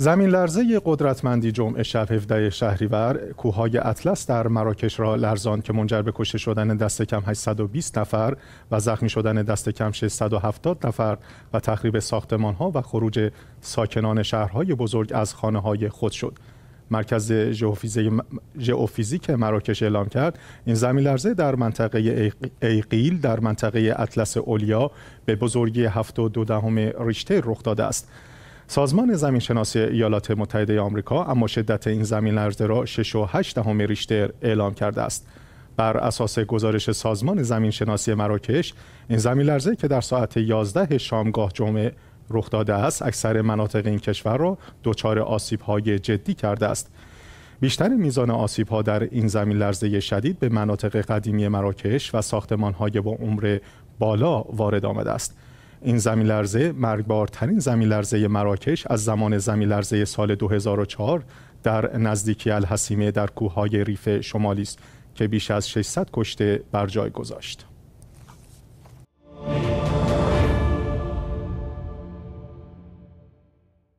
زمین لرزه قدرتمندی جمعه شب 17 شهریور کوههای اطلس در مراکش را لرزان که منجر به کشته شدن دست کم 820 نفر و زخمی شدن دست کم 670 نفر و تخریب ها و خروج ساکنان شهرهای بزرگ از خانه های خود شد. مرکز ژئوفیزیک مراکش اعلام کرد این زمین لرزه در منطقه ایقیل در منطقه اطلس اولیا به بزرگی 7.2 ریشته رخ داده است سازمان زمینشناسی ایالات متحده آمریکا اما شدت این زمین لرزه را 6.8 ریشتر اعلام کرده است. بر اساس گزارش سازمان زمین مراکش این زمین لرزه که در ساعت 11 شامگاه جمعه رخ داده است اکثر مناطق این کشور را دچار آسیب های جدی کرده است بیشتر میزان آسیب ها در این زمین لرزه شدید به مناطق قدیمی مراکش و ساختمان های با عمر بالا وارد آمده است این زمین لرزه مرگبارترین زمین لرزه مراکش از زمان زمین لرزه سال 2004 در نزدیکی الحسیمه در کوههای ریف شمالی است که بیش از 600 کشته بر جای گذاشت.